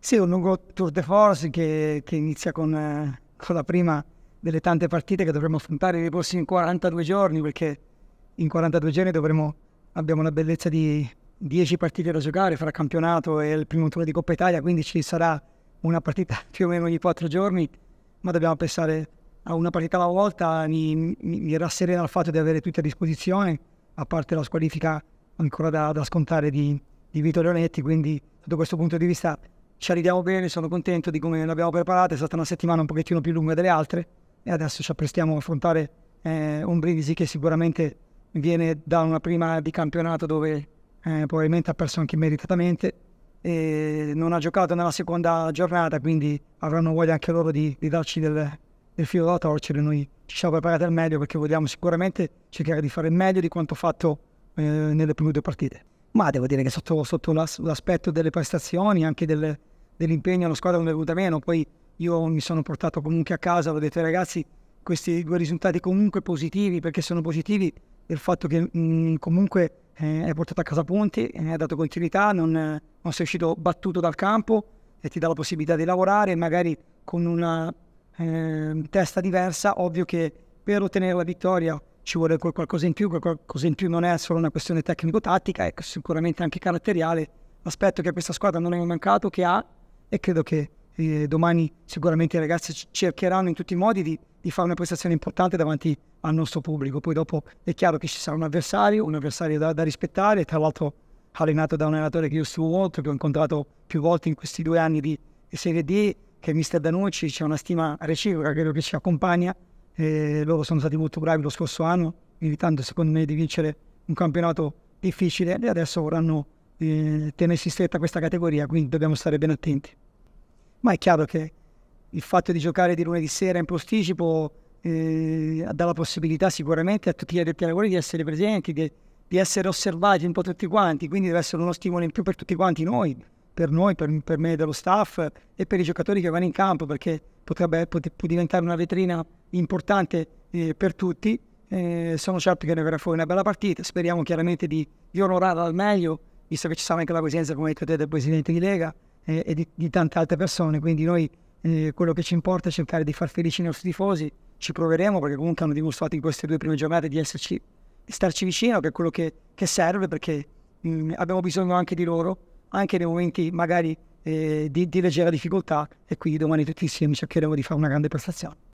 Sì, un lungo tour de force che, che inizia con, eh, con, la prima delle tante partite che dovremo affrontare nei prossimi 42 giorni, perché in 42 giorni dovremo, abbiamo la bellezza di 10 partite da giocare fra campionato e il primo tour di Coppa Italia, quindi ci sarà una partita più o meno ogni 4 giorni, ma dobbiamo pensare a una partita alla volta, mi, mi, mi rasserena il fatto di avere tutti a disposizione, a parte la squalifica ancora da, da scontare di, di Vito Leonetti, quindi da questo punto di vista ci arriviamo bene, sono contento di come l'abbiamo preparata, è stata una settimana un pochettino più lunga delle altre e adesso ci apprestiamo a affrontare eh, un Brindisi che sicuramente viene da una prima di campionato dove eh, probabilmente ha perso anche meritatamente e non ha giocato nella seconda giornata, quindi avranno voglia anche loro di, di darci del, del filo da torcere, noi ci siamo preparati al meglio perché vogliamo sicuramente cercare di fare meglio di quanto fatto eh, nelle prime due partite. Ma devo dire che sotto, sotto l'aspetto delle prestazioni, anche del, dell'impegno, la squadra non è venuta meno. Poi io mi sono portato comunque a casa, ho detto ai ragazzi, questi due risultati comunque positivi, perché sono positivi il fatto che mh, mm, comunque eh, hai portato a casa punti, eh, hai dato continuità, non, eh, non sei uscito battuto dal campo e ti dà la possibilità di lavorare, magari con una eh, testa diversa, ovvio che per ottenere la vittoria ci vuole qualcosa in più, qualcosa in più non è solo una questione tecnico-tattica, è sicuramente anche caratteriale, L'aspetto che questa squadra non è mancato, che ha e credo che eh, domani sicuramente i ragazzi cercheranno in tutti i modi di, di, fare una prestazione importante davanti al nostro pubblico. Poi dopo è chiaro che ci sarà un avversario, un avversario da, da rispettare, tra l'altro allenato da un allenatore che io studio molto, che ho incontrato più volte in questi due anni di Serie D, che è Mister Danucci, c'è una stima reciproca, credo che ci accompagna eh, loro sono stati molto bravi lo scorso anno, evitando secondo me di vincere un campionato difficile e adesso vorranno eh, tenersi stretta questa categoria, quindi dobbiamo stare ben attenti. Ma è chiaro che il fatto di giocare di lunedì sera in posticipo eh, dà la possibilità sicuramente a tutti gli addetti ai lavori di essere presenti, di, di, essere osservati un po' tutti quanti, quindi deve essere uno stimolo in più per tutti quanti noi, per noi, per, per me dello staff e per i giocatori che vanno in campo, perché potrebbe può diventare una vetrina importante eh, per tutti. Eh, sono certo che ne verrà fuori una bella partita. Speriamo chiaramente di, di onorarla al meglio, visto che ci sarà anche la presenza, come detto, del presidente di Lega eh, e di, di, tante altre persone. Quindi noi eh, quello che ci importa è cercare di far felici i nostri tifosi. Ci proveremo perché comunque hanno dimostrato in queste due prime giornate di, esserci, di starci vicino, che è quello che, che serve perché mh, mm, abbiamo bisogno anche di loro, anche nei momenti magari eh, di, di leggera difficoltà e quindi domani tutti insieme cercheremo di fare una grande prestazione.